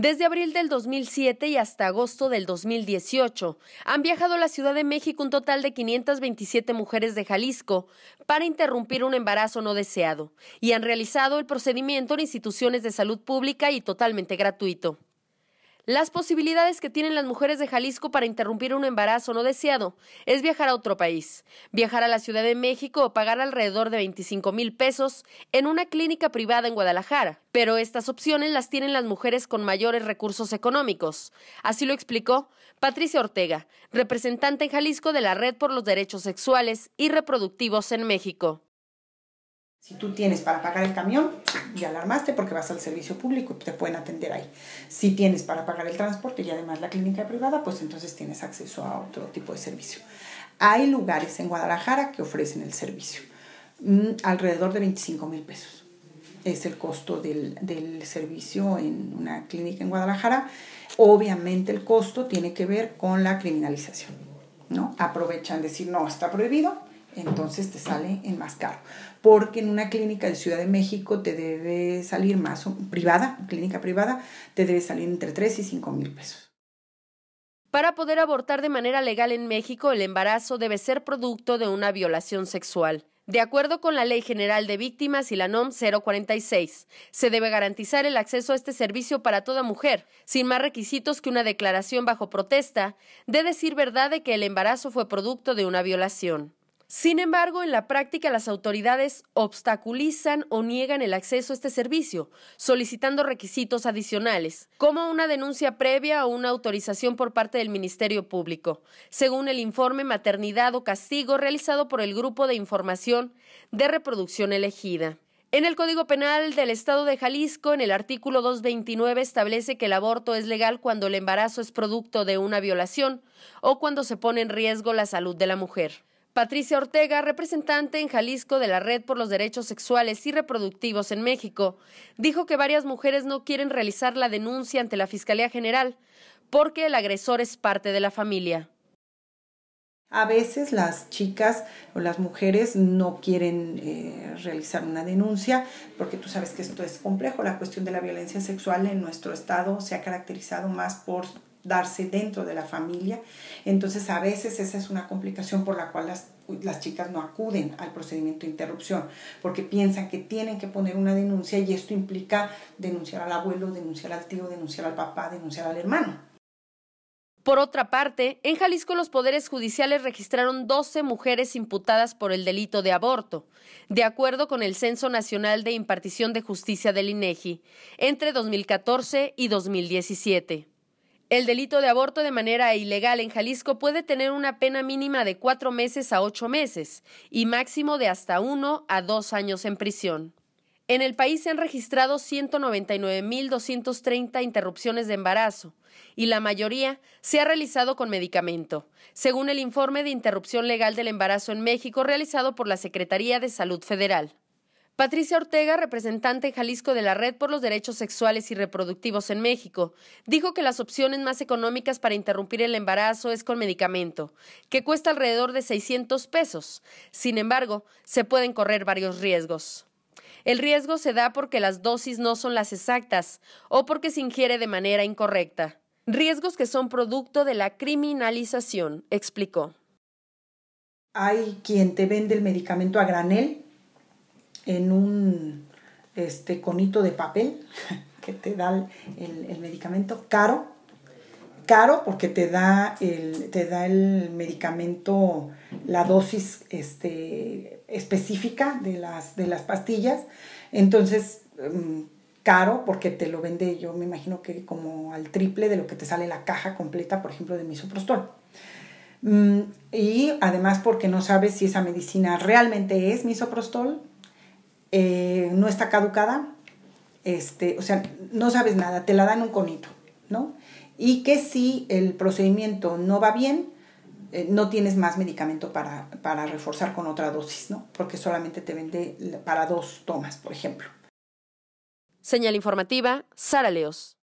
Desde abril del 2007 y hasta agosto del 2018, han viajado a la Ciudad de México un total de 527 mujeres de Jalisco para interrumpir un embarazo no deseado y han realizado el procedimiento en instituciones de salud pública y totalmente gratuito. Las posibilidades que tienen las mujeres de Jalisco para interrumpir un embarazo no deseado es viajar a otro país, viajar a la Ciudad de México o pagar alrededor de 25 mil pesos en una clínica privada en Guadalajara. Pero estas opciones las tienen las mujeres con mayores recursos económicos. Así lo explicó Patricia Ortega, representante en Jalisco de la Red por los Derechos Sexuales y Reproductivos en México. Si tú tienes para pagar el camión, ya alarmaste porque vas al servicio público y te pueden atender ahí. Si tienes para pagar el transporte y además la clínica privada, pues entonces tienes acceso a otro tipo de servicio. Hay lugares en Guadalajara que ofrecen el servicio, mm, alrededor de 25 mil pesos. Es el costo del, servicio en una clínica en Guadalajara. Obviamente el costo tiene que ver con la criminalización. ¿no? Aprovechan decir, no, está prohibido, entonces te sale en más caro. Porque en una clínica de Ciudad de México te debe salir más, privada, clínica privada, te debe salir entre 3 y 5 mil pesos. Para poder abortar de manera legal en México, el embarazo debe ser producto de una violación sexual. De acuerdo con la Ley General de Víctimas y la NOM 046, se debe garantizar el acceso a este servicio para toda mujer, sin más requisitos que una declaración bajo protesta de decir verdad de que el embarazo fue producto de una violación. Sin embargo, en la práctica las autoridades obstaculizan o niegan el acceso a este servicio, solicitando requisitos adicionales, como una denuncia previa o una autorización por parte del Ministerio Público, según el informe Maternidad o Castigo realizado por el Grupo de Información de Reproducción Elegida. En el Código Penal del Estado de Jalisco, en el artículo 229, establece que el aborto es legal cuando el embarazo es producto de una violación o cuando se pone en riesgo la salud de la mujer. Patricia Ortega, representante en Jalisco de la Red por los Derechos Sexuales y Reproductivos en México, dijo que varias mujeres no quieren realizar la denuncia ante la Fiscalía General porque el agresor es parte de la familia. A veces las chicas o las mujeres no quieren eh, realizar una denuncia porque tú sabes que esto es complejo. La cuestión de la violencia sexual en nuestro estado se ha caracterizado más por darse dentro de la familia. Entonces a veces esa es una complicación por la cual las, chicas no acuden al procedimiento de interrupción porque piensan que tienen que poner una denuncia y esto implica denunciar al abuelo, denunciar al tío, denunciar al papá, denunciar al hermano. Por otra parte, en Jalisco los poderes judiciales registraron 12 mujeres imputadas por el delito de aborto, de acuerdo con el Censo Nacional de Impartición de Justicia del INEGI, e entre 2014 y 2017. El delito de aborto de manera ilegal en Jalisco puede tener una pena mínima de cuatro meses a ocho meses y máximo de hasta uno a dos años en prisión. En el país se han registrado 199.230 interrupciones de embarazo y la mayoría se ha realizado con medicamento, según el informe de interrupción legal del embarazo en México realizado por la Secretaría de Salud Federal. Patricia Ortega, representante en Jalisco de la Red por los Derechos Sexuales y Reproductivos en México, dijo que las opciones más económicas para interrumpir el embarazo es con medicamento, que cuesta alrededor de 600 pesos. Sin embargo, se pueden correr varios riesgos. El riesgo se da porque las dosis no son las exactas o porque se ingiere de manera incorrecta. Riesgos que son producto de la criminalización, explicó. Hay quien te vende el medicamento a granel en un este, conito de papel que te da el, medicamento caro, caro porque te da el, te da el medicamento, la dosis este, específica de las, de las pastillas. Entonces, mm, caro porque te lo vende, yo me imagino que como al triple de lo que te sale la caja completa, por ejemplo, de misoprostol. Mm, y además porque no sabes si esa medicina realmente es misoprostol eh, no está caducada, este, o sea, no sabes nada, te la dan un conito, ¿no? Y que si el procedimiento no va bien, eh, no tienes más medicamento para, para, reforzar con otra dosis, ¿no? Porque solamente te vende para dos tomas, por ejemplo. Señal informativa, Sara Leos.